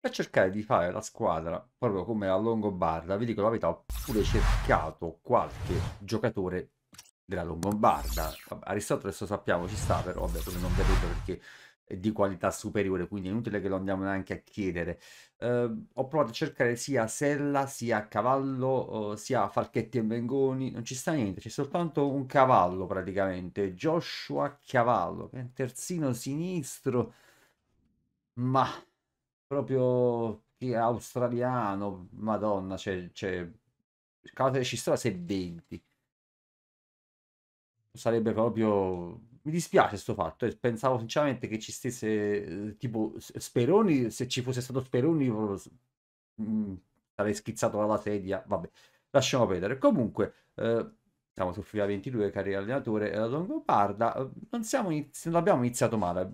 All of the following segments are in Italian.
per cercare di fare la squadra proprio come a Longobarda. Vi dico la verità, ho pure cercato qualche giocatore della Longobarda. Aristoteles lo sappiamo ci sta, però vabbè, quello non vedete perché è di qualità superiore, quindi è inutile che lo andiamo neanche a chiedere. Eh, ho provato a cercare sia Sella, sia Cavallo, eh, sia Falchetti e Bengoni, non ci sta niente, c'è soltanto un cavallo praticamente, Joshua Cavallo, che è un terzino sinistro, ma proprio chi è australiano, madonna, c'è, c'è... ci strada se 20. Sarebbe proprio... Mi dispiace questo fatto, eh. pensavo sinceramente che ci stesse, eh, tipo, Speroni, se ci fosse stato Speroni, mh, mm, sarei schizzato dalla sedia, vabbè, lasciamo perdere. Comunque, eh, siamo su fila 22, cari allenatore, la eh, Longobarda, eh, non, siamo inizi- non abbiamo iniziato male,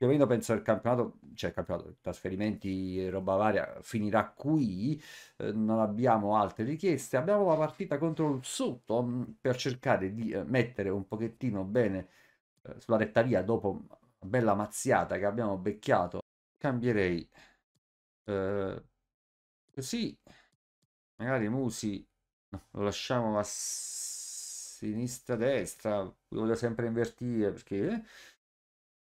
più o meno penso il campionato, cioè il campionato, trasferimenti roba varia, finirà qui, eh, non abbiamo altre richieste, abbiamo la partita contro il Sotto mm, per cercare di eh, mettere un pochettino bene eh, sulla via dopo una bella mazziata che abbiamo becchiato, cambierei così, eh, magari Musi no, lo lasciamo a sinistra-destra, lo voglio sempre invertire perché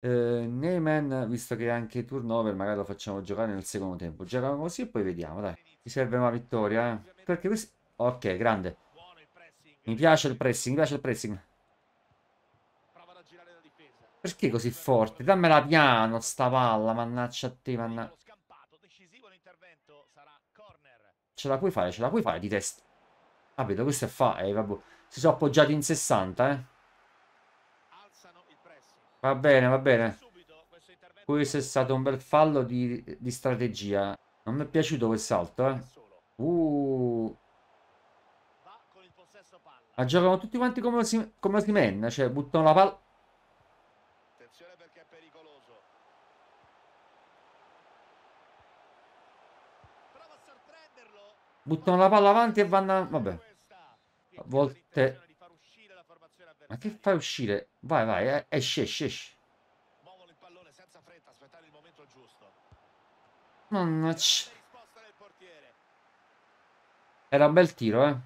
eh, Neyman, visto che è anche turnover, magari lo facciamo giocare nel secondo tempo. Giochiamo così e poi vediamo, dai. Ti serve una vittoria, eh? Perché questo... Ok, grande. Mi piace il pressing, mi piace il pressing. Perché così forte? Dammela piano sta palla, mannaccia a te, mannaggia. Ce la puoi fare, ce la puoi fare di testa. Vabbè, questo è fa... Eh, vabbè. Si sono appoggiati in 60, eh. Va bene, va bene. Questo è stato un bel fallo di, di strategia. Non mi è piaciuto quel salto, eh. Uh. Ma giocano tutti quanti come, si, come cioè buttano la palla. Buttano la palla avanti e vanno... Vabbè. A volte ma che fai uscire? Vai, vai, eh, esci, esci, esci. Mannaggia. Era un bel tiro, eh.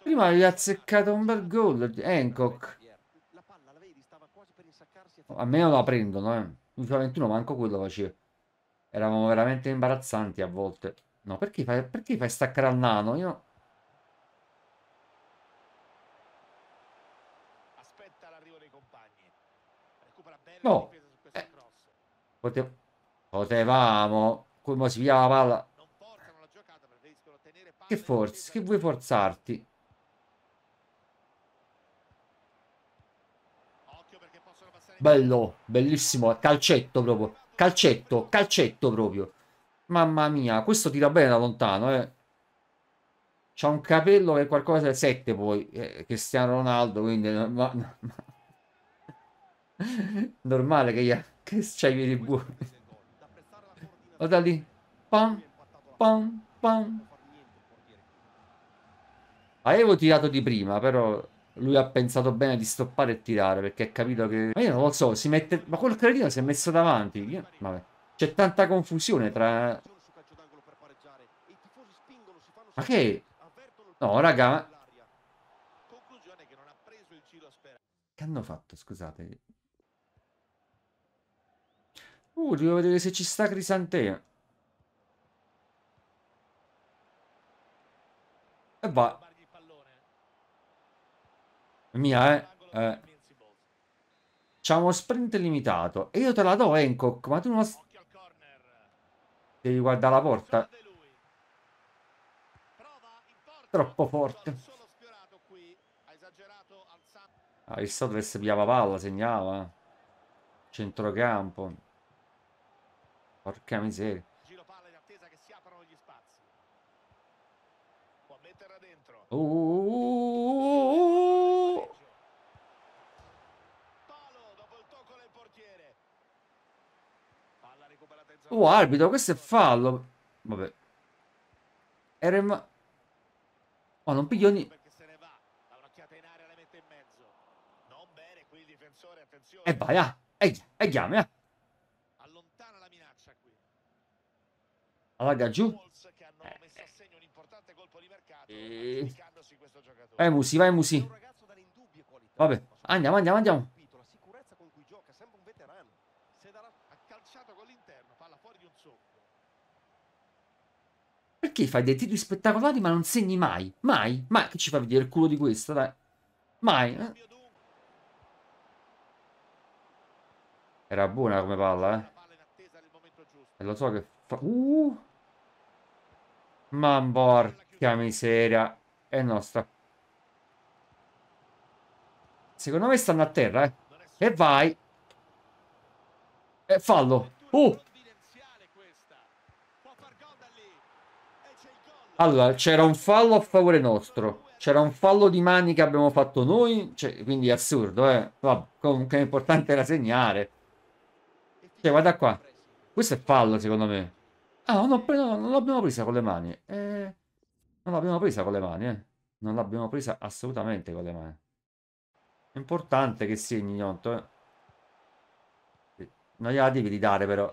Prima gli ha azzeccato un bel gol Hancock. A me la prendono, eh. Il 21 manco quello faceva. Eravamo veramente imbarazzanti a volte. No, perché fai, perché fai staccare al nano? Io... Aspetta l'arrivo No. Eh. Potev potevamo. Come si pigliava la palla? Che forzi? Che vuoi forzarti? Bello, bellissimo, calcetto proprio, calcetto, calcetto proprio. Mamma mia, questo tira bene da lontano, eh. C'ha un capello che è qualcosa del 7 poi, eh, Cristiano Ronaldo, quindi... Ma, ma, normale che, gli, che c'hai i piedi buoni. Guarda lì. Pam, pam, pam. Avevo tirato di prima, però lui ha pensato bene di stoppare e tirare perché ha capito che... Ma io non lo so, si mette... Ma quel cretino si è messo davanti. Io... Vabbè. C'è tanta confusione tra... Ma che... No, raga, ma... Che hanno fatto, scusate? Uh, devo vedere se ci sta Crisantea. E va. Mia, eh. eh. C'ha uno sprint limitato. E io te la do, Hancock, ma tu non... Devi guardare la porta. Troppo forte. Ah, Aristoteles piava palla, segnava. Centrocampo. Porca miseria. Uh, uh, uh. uh. Oh, arbitro, questo è fallo. Vabbè. Era Oh, non piglio niente. E vai, ah. E, e chiami, ah. Allontana la minaccia qui. Allarga giù. Eh. eh. Vai Musi, vai Musi. Vabbè, andiamo, andiamo, andiamo. perché fai dei titoli spettacolari ma non segni mai? Mai? Ma che ci fa vedere il culo di questa, dai? Mai? Eh? Era buona come palla, eh? E lo so che fa... Uh! Ma porca miseria! È nostra. Secondo me stanno a terra, eh? E vai! E fallo! Uh! Allora, c'era un fallo a favore nostro. C'era un fallo di mani che abbiamo fatto noi. Cioè, quindi è assurdo, eh. Vabbè, comunque l'importante era segnare. Cioè, guarda qua. Questo è fallo, secondo me. Ah, non, preso, non l'abbiamo presa con le mani. Eh, non l'abbiamo presa con le mani, eh. Non l'abbiamo presa assolutamente con le mani. È importante che segni, Ionto, eh. Non gliela devi ridare, però.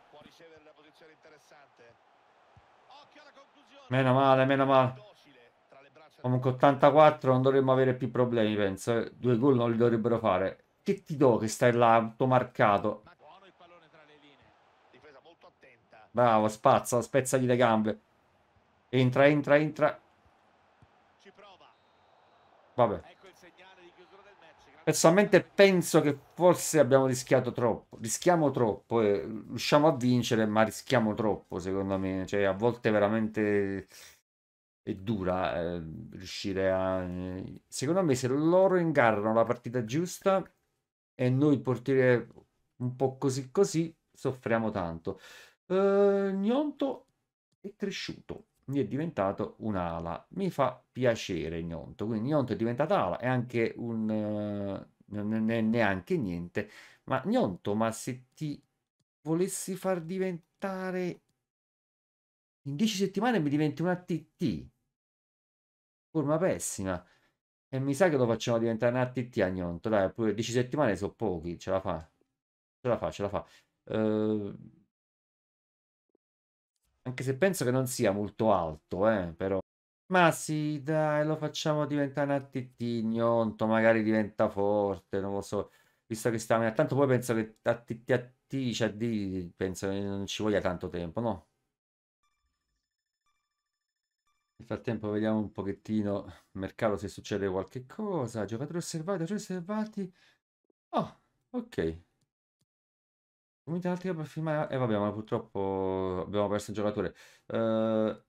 Meno male, meno male. Comunque 84 non dovremmo avere più problemi, penso. Eh. Due gol non li dovrebbero fare. Che ti do che stai là automarcato? Bravo, spazza, spezzagli le gambe. Entra, entra, entra. Vabbè. Personalmente penso che forse abbiamo rischiato troppo. Rischiamo troppo. Eh. Riusciamo a vincere, ma rischiamo troppo, secondo me. Cioè, a volte veramente è dura eh, riuscire a... Secondo me se loro ingarrano la partita giusta e noi il portiere un po' così così, soffriamo tanto. Eh, Gnonto è cresciuto mi è diventato un'ala. Mi fa piacere Gnonto, quindi Gnonto è diventata ala, è anche un... Uh, neanche niente, ma Gnonto, ma se ti volessi far diventare... In dieci settimane mi diventi una TT, forma pessima, e mi sa che lo facciamo diventare una TT a Gnonto, dai, pure dieci settimane sono pochi, ce la fa, ce la fa, ce la fa. Uh anche se penso che non sia molto alto, eh, però. Ma sì, dai, lo facciamo diventare un attittignonto, magari diventa forte, non lo so. Visto che stiamo... Tanto poi penso che attitti attivi, cioè di... Penso che non ci voglia tanto tempo, no? Nel frattempo vediamo un pochettino il mercato se succede qualche cosa. Giocatori osservati, giocatori osservati. Oh, ok. Momenti altri per firmare. E eh, vabbè, ma purtroppo abbiamo perso il giocatore. Uh,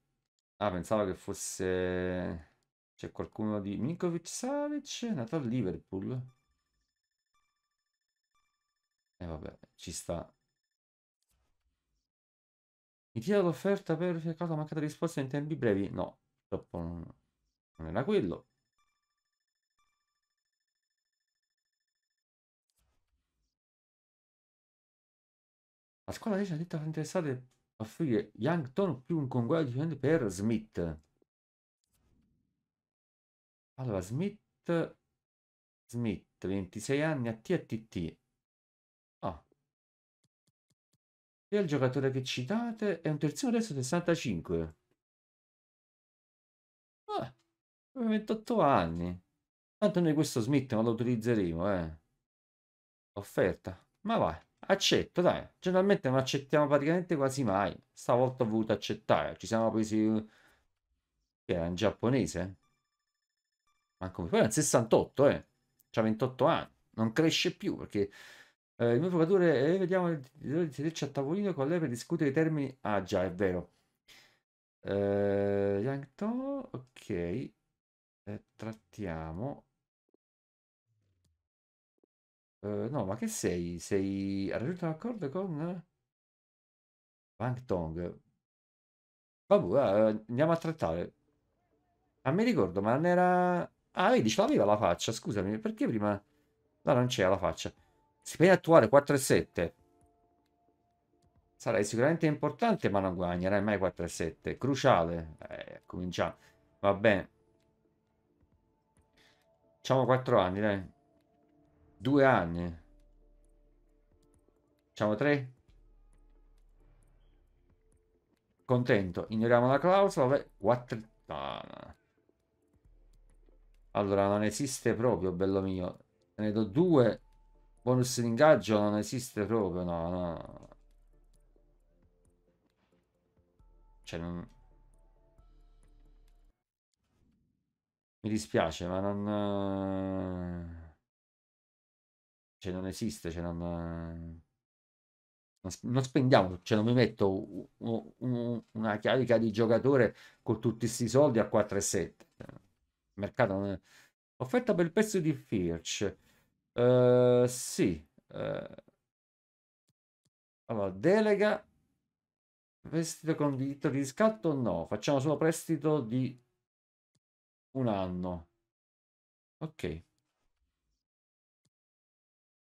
ah, pensavo che fosse. C'è qualcuno di Minkovic Savic, nato a Liverpool. E eh, vabbè, ci sta. Mi tira l'offerta per cercato mancata risposta in tempi brevi? No, purtroppo non era quello. La squadra invece ha detto che interessate a offrire Youngton più un conguaglio dipendente per Smith. Allora, Smith... Smith, 26 anni, a TTT. Ah. E il giocatore che citate è un terzino adesso 65. Ah, 28 anni. Tanto noi questo Smith non lo utilizzeremo, eh. Offerta. Ma vai. Accetto, dai. Generalmente non accettiamo praticamente quasi mai. Stavolta ho voluto accettare. Ci siamo presi... Che era in giapponese? Ma come? Poi era il 68, eh. C'ha 28 anni. Non cresce più perché... Eh, il mio procuratore... Eh, vediamo di eh, sederci a tavolino con lei per discutere i termini... Ah già, è vero. Eh, ok. Eh, trattiamo Ehm, no, ma che sei? Sei... Ha raggiunto un accordo con... Wang eh? Tong. Vabbè, eh, eh, andiamo a trattare. Ah, mi ricordo, ma non era... Ah, vedi, ce l'aveva la faccia, scusami, perché prima... No, non c'era la faccia. Si può attuare 4 e 7. Sarai sicuramente importante, ma non guadagnerai mai 4 e 7. Cruciale. Eh, cominciamo. Va bene. Facciamo 4 anni, dai. Due anni. Facciamo tre. Contento. Ignoriamo la clausola. Quattrana. Allora, non esiste proprio, bello mio. Ne do due. Bonus di ingaggio non esiste proprio, no, no. Cioè, non... Mi dispiace, ma non... Eh, cioè non esiste, cioè non, non, spendiamo, cioè non mi metto una carica di giocatore con tutti questi soldi a 4 e 4,7. Mercato non è... Offerta per il pezzo di Firch. Uh, sì. Uh, allora, delega prestito con diritto di riscatto? No, facciamo solo prestito di un anno. Ok.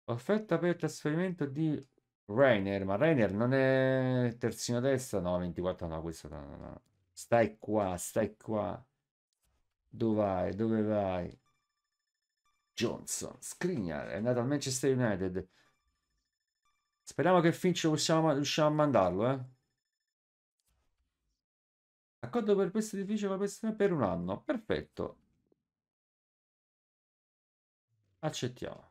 Offerta per il trasferimento di Rainer, ma Rainer non è terzino destro No, 24 no, questo no, no, no. Stai qua, stai qua. Dove vai? Dove vai? Johnson, Skriniar, è andato al Manchester United. Speriamo che Finch possiamo, riusciamo a mandarlo, eh. Accordo per questo edificio con la per un anno. Perfetto. Accettiamo.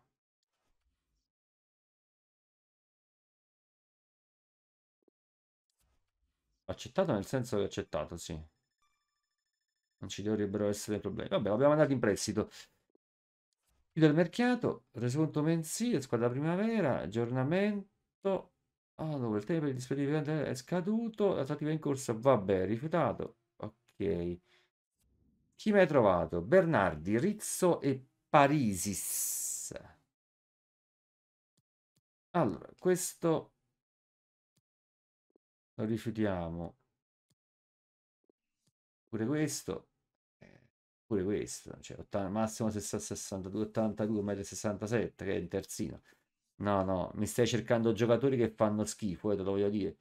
Accettato nel senso che accettato, sì. Non ci dovrebbero essere problemi. Vabbè, l'abbiamo andato in prestito. chiudo il mercato, resoconto mensile, squadra primavera, aggiornamento. Allora, il tempo di disponibile è scaduto, la trattativa in corsa, vabbè, rifiutato. Ok. Chi mi hai trovato? Bernardi, Rizzo e Parisis. Allora, questo lo rifiutiamo pure questo eh, pure questo cioè 80, massimo 60, 62 82 metri 67 che è il terzino no no mi stai cercando giocatori che fanno schifo eh, te lo voglio dire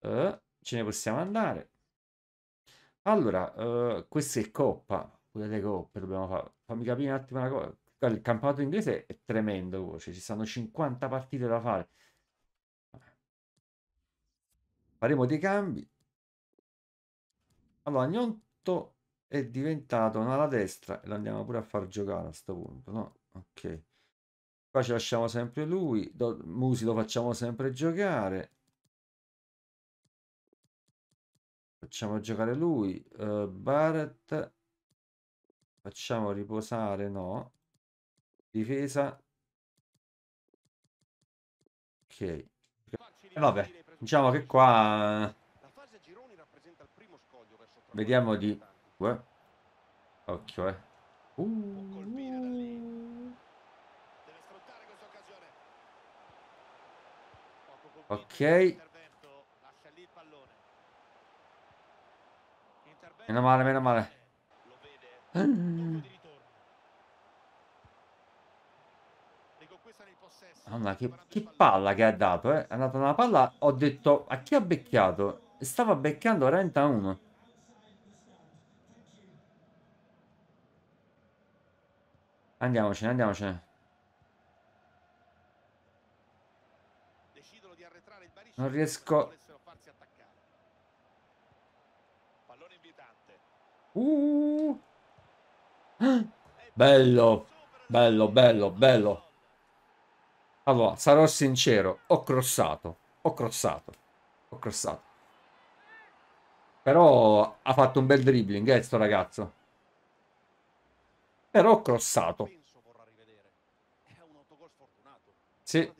eh, ce ne possiamo andare allora eh, questa è coppa pure le coppe dobbiamo fare fammi capire un attimo una cosa il campionato inglese è tremendo cioè, ci sono 50 partite da fare faremo dei cambi allora Gnonto è diventato una un'ala destra e lo andiamo pure a far giocare a sto punto no? ok qua ci lasciamo sempre lui Do Musi lo facciamo sempre giocare facciamo giocare lui uh, Barrett facciamo riposare no difesa ok eh, vabbè Diciamo che qua... la fase gironi rappresenta il primo scoglio Vediamo di... Eh. Occhio, eh. Uh. Ok. Meno male, meno male. Lo vede. Madonna, che, che, palla che ha dato, eh. È andata una palla, ho detto, a chi ha becchiato? Stava becchiando Renta 1. Andiamocene, andiamocene. Non riesco... Uh. Bello, bello, bello, bello. Allora, sarò sincero, ho crossato, ho crossato, ho crossato. Però ha fatto un bel dribbling, eh, sto ragazzo. Però ho crossato. Sì.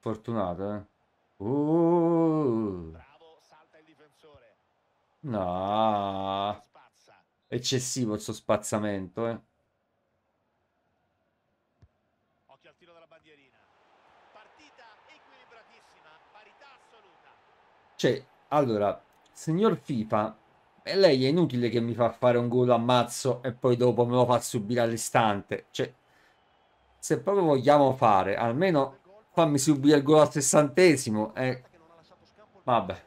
Fortunato, eh. Uh. No. Eccessivo il suo spazzamento, eh. Cioè, allora, signor FIFA, eh, lei è inutile che mi fa fare un gol a mazzo e poi dopo me lo fa subire all'istante. Cioè, se proprio vogliamo fare, almeno fammi subire il gol al sessantesimo. Eh. Vabbè.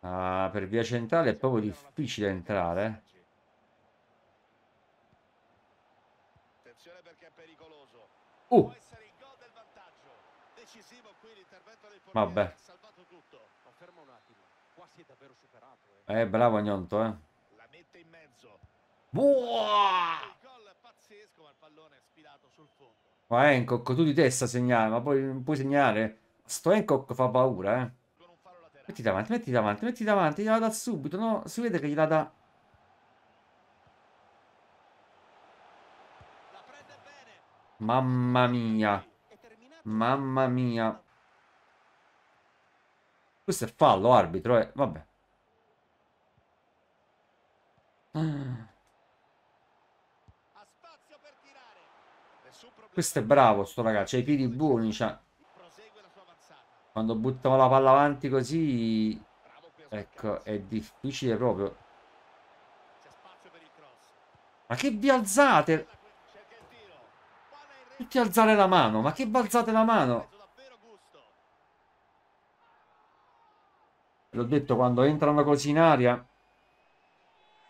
Ah, per via centrale è proprio difficile entrare. Eh. Uh. Vabbè. Eh, bravo Agnonto, eh. La mette in mezzo. Gol pazzesco, ma il pallone è sfilato sul fondo. Ma Encock, tu di testa segnare, ma poi puoi segnare. Sto Encock fa paura, eh. Metti davanti, metti davanti, metti davanti, gliela da subito, no? Si vede che gliela da... Mamma mia. Mamma mia. Questo è fallo, arbitro, eh. Vabbè. Questo è bravo sto ragazzo, ha i piedi buoni, cioè. Quando buttava la palla avanti così ecco, è difficile proprio. Ma che vi alzate? Tutti alzare la mano, ma che balzate la mano? L'ho detto quando entrano così in aria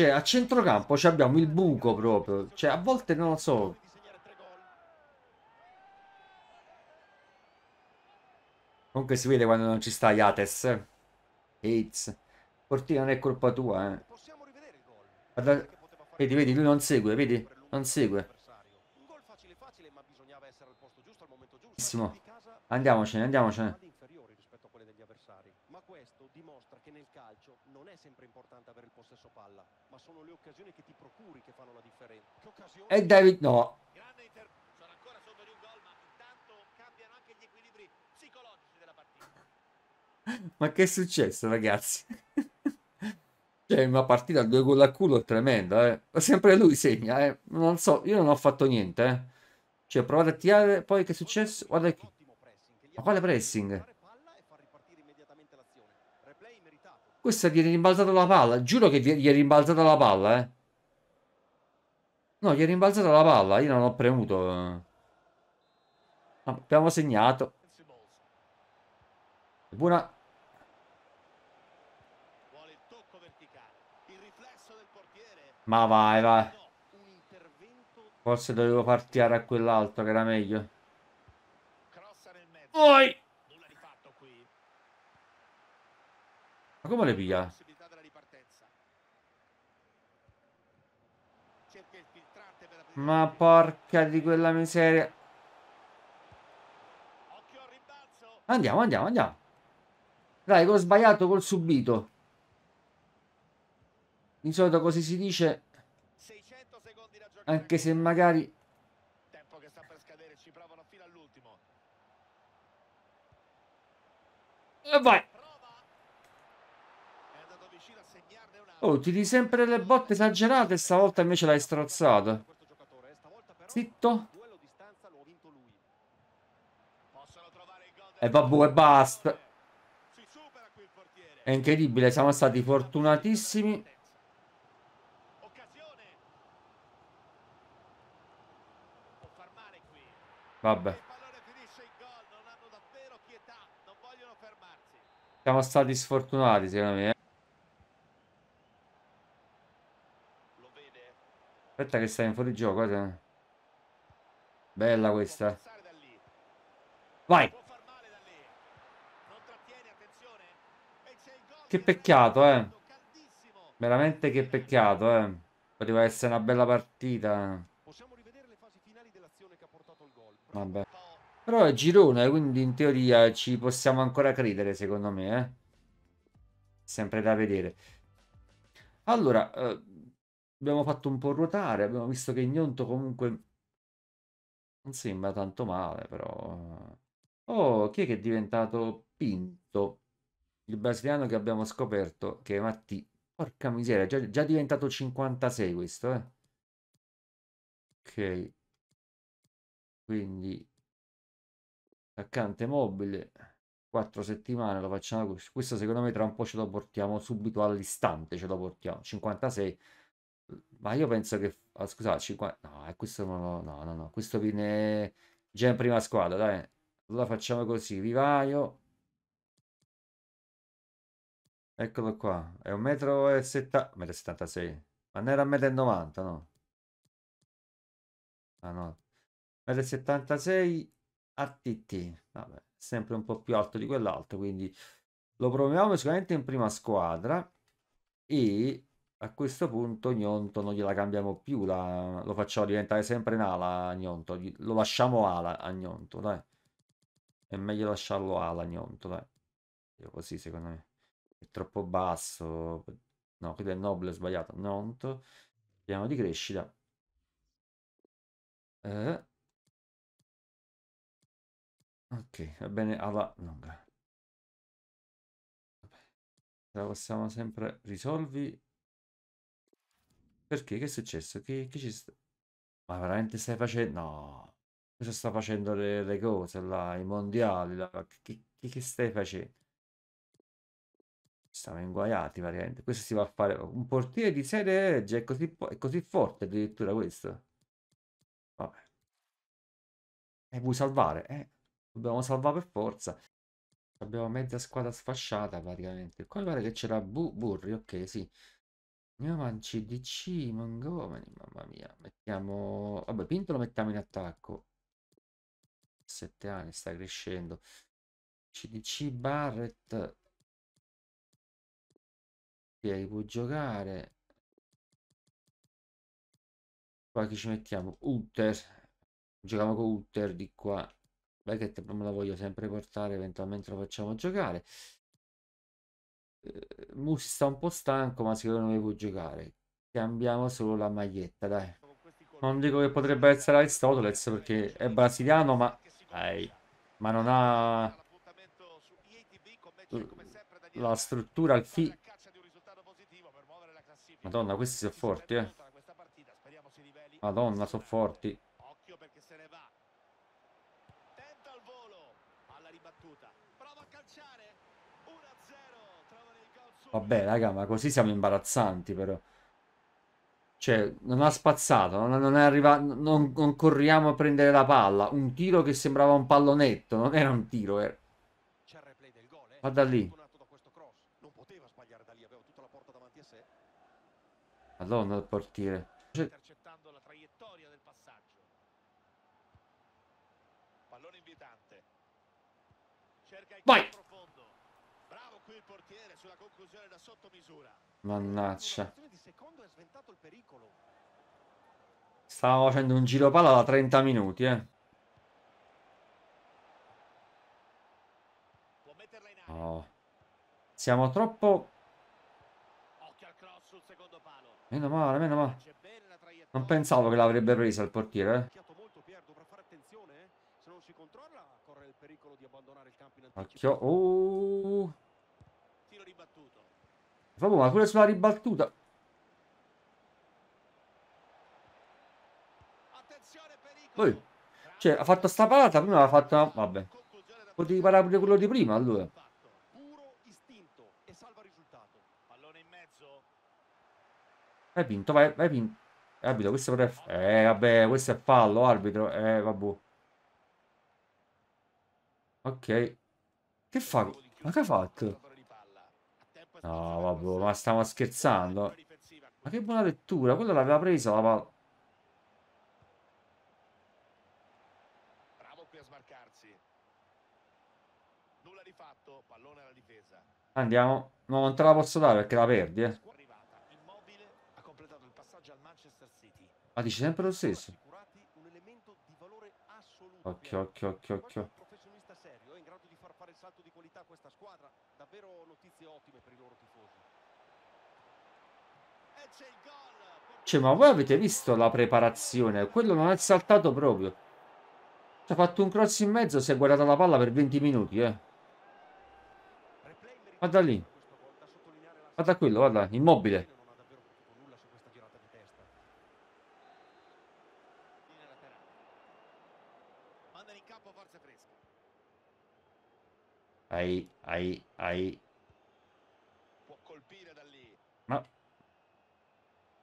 Cioè, a centrocampo cioè, abbiamo il buco proprio. Cioè, a volte non lo so. Comunque si vede quando non ci sta Iates. Hates. Portina non è colpa tua, eh. Guarda... Vedi, vedi, lui non segue, vedi? Non segue. Benissimo. Andiamocene, andiamocene. Ma questo dimostra che nel calcio non è sempre importante avere il possesso palla, ma sono le occasioni che ti procuri che fanno la differenza. E David no. ma che è successo, ragazzi? cioè, una partita a due gol a culo è tremenda, eh. Sempre lui segna, eh. Non so, io non ho fatto niente, eh. Cioè, provate a tirare, poi che è successo? Guarda qui. Ma quale pressing? Questa gli è rimbalzata la palla. Giuro che gli è rimbalzata la palla, eh. No, gli è rimbalzata la palla. Io non ho premuto. Abbiamo segnato. Buona. Ma vai, vai. Forse dovevo partire a quell'altro che era meglio. Poi. Ma come le piglia? Ma porca di quella miseria. Andiamo, andiamo, andiamo. Dai, col sbagliato, col subito. Di solito così si dice. Anche se magari... E vai! Oh, tiri sempre le botte esagerate e stavolta invece l'hai strozzato. Zitto. E vabbè, e basta. È incredibile, siamo stati fortunatissimi. Vabbè. Siamo stati sfortunati, secondo me. Eh. Aspetta che stai in fuori gioco. Eh. Bella questa. Vai. Che peccato, eh. Veramente che peccato, eh. Poteva essere una bella partita. Vabbè. Però è girone, quindi in teoria ci possiamo ancora credere, secondo me, eh. Sempre da vedere. Allora, eh, abbiamo fatto un po' ruotare, abbiamo visto che Gnonto comunque non sembra tanto male, però... Oh, chi è che è diventato Pinto? Il brasiliano che abbiamo scoperto, che è Matti. Porca miseria, già, già diventato 56 questo, eh. Ok. Quindi... Attaccante mobile. 4 settimane lo facciamo questo. Questo secondo me tra un po' ce lo portiamo subito all'istante, ce lo portiamo. 56 ma io penso che ah, scusate 50 no eh, questo non lo, no no no questo viene già in prima squadra dai allora facciamo così vivaio eccolo qua è un metro e 70 metro 76 ma non era un metro e 90 no ah no metro e 76 ATT vabbè sempre un po' più alto di quell'altro quindi lo proviamo sicuramente in prima squadra e a questo punto Gnonto non gliela cambiamo più, la... lo facciamo diventare sempre in ala a Gnonto, lo lasciamo ala a Gnonto, dai. È meglio lasciarlo ala a Gnonto, dai. Io così secondo me. È troppo basso. No, qui è nobile, sbagliato. Gnonto. Piano di crescita. Eh. Ok, va bene, alla lunga. La possiamo sempre risolvi perché? Che è successo? Che, che ci sta? Ma veramente stai facendo? No, cosa sta facendo le, le cose là, i mondiali? Là? Che, che, che stai facendo? Stiamo inguaiati praticamente. Questo si va a fare un portiere di serie legge, è così, è così forte addirittura questo. Vabbè. E eh, vuoi salvare? Eh, dobbiamo salvare per forza. Abbiamo mezza squadra sfasciata praticamente. Qua pare che c'era Bu Burri, ok, sì. Andiamo a CDC, Montgomery, mamma mia. Mettiamo... Vabbè, Pinto lo mettiamo in attacco. 7 anni, sta crescendo. CDC, Barrett. Pieri può giocare. Qua che ci mettiamo? Utter. Giochiamo con Utter di qua. Beckett me la voglio sempre portare, eventualmente lo facciamo giocare. Musi uhm, sta un po' stanco, ma secondo me può giocare. Cambiamo solo la maglietta, dai. Non dico che potrebbe essere Aristoteles perché è brasiliano, ma, dai, ma non ha uhm, la struttura fi... Madonna, questi sono forti, eh. Madonna, sono forti. Vabbè, raga, ma così siamo imbarazzanti, però. Cioè, non ha spazzato, non, non è arrivato, non, non, corriamo a prendere la palla. Un tiro che sembrava un pallonetto, non era un tiro, era... Eh? Va da lì. Madonna, il portiere. Cioè... Vai! portiere sulla conclusione da sotto misura. Mannaccia. Stavo facendo un giro palla da 30 minuti, eh. No. Oh. Siamo troppo... Meno male, meno male. Non pensavo che l'avrebbe presa il portiere, eh. eh. Occhio. Oh. Proprio ma pure sulla ribattuta. Poi, cioè, ha fatto sta parata, prima l'ha fatta... Vabbè. Potevi parare pure quello di prima, allora. Hai vinto, vai, vai vinto. Eh, arbitro, questo è... Eh, vabbè, questo è fallo, arbitro. Eh, vabbè. Ok. Che fa? Ma che ha fatto? No, vabbè, ma stiamo scherzando. Ma che buona lettura, quello l'aveva presa la palla. Andiamo. No, non te la posso dare perché la perdi, eh. Ma dice sempre lo stesso. Occhio, occhio, occhio, occhio. Cioè, ma voi avete visto la preparazione? Quello non è saltato proprio. Ci ha fatto un cross in mezzo, si è guardata la palla per 20 minuti, eh. Guarda lì. Guarda quello, guarda, immobile. Ai, ai, ai.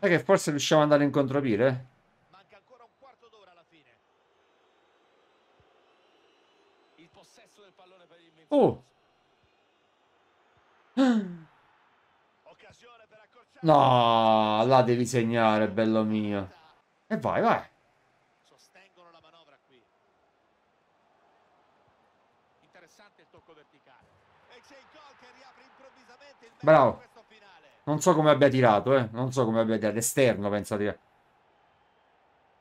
È che forse riusciamo ad andare in contropire. Manca ancora un quarto d'ora alla fine. Il possesso del pallone per il Oh! No, la devi segnare, bello mio. E vai, vai. Sostengono la manovra qui. Interessante il tocco verticale. E c'è il gol che riapre improvvisamente il Bravo. Non so come abbia tirato, eh. Non so come abbia tirato. Esterno, pensate.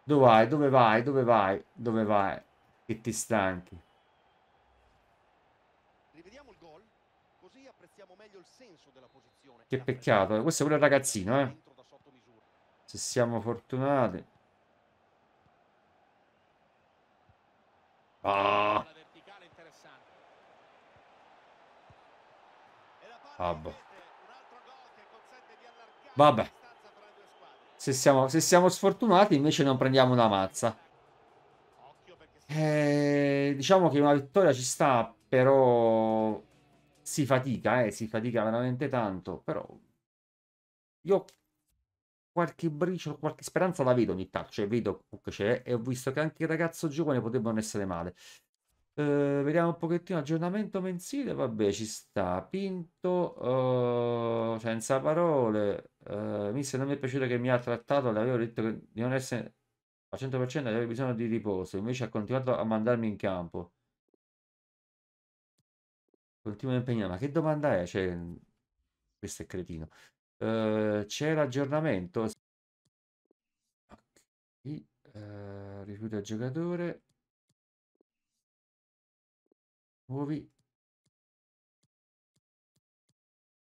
Dove vai? Dove vai? Dove vai? Dove vai? Che ti stanchi. Che peccato, eh. questo è pure il ragazzino, eh. Se siamo fortunati. Ah. Abba. Vabbè. Se siamo, se siamo sfortunati invece non prendiamo una mazza. Eh, diciamo che una vittoria ci sta, però si fatica, eh, si fatica veramente tanto, però io qualche bricio, qualche speranza la vedo ogni tanto, cioè vedo che c'è e ho visto che anche il ragazzo giovane potevano essere male. Eh, vediamo un pochettino. Aggiornamento mensile, vabbè, ci sta. Pinto, eh, senza parole. Eh, mi se non mi è piaciuto che mi ha trattato, le avevo detto che di non essere al 100% aveva bisogno di riposo, invece ha continuato a mandarmi in campo. continuo a impegnare. Ma che domanda è? Cioè, questo è cretino. Eh, c'è l'aggiornamento. Okay. Eh, rifiuta il giocatore. Nuovi.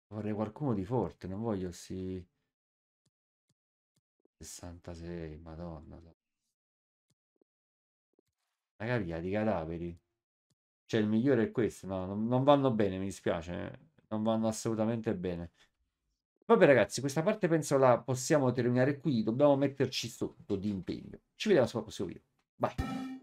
Vorrei qualcuno di forte, non voglio si... 66, madonna. Una ha di cadaveri. Cioè il migliore è questo, no, non, non vanno bene, mi dispiace. Eh, non vanno assolutamente bene. Vabbè ragazzi, questa parte penso la possiamo terminare qui, dobbiamo metterci sotto di impegno. Ci vediamo sul prossimo video. Bye!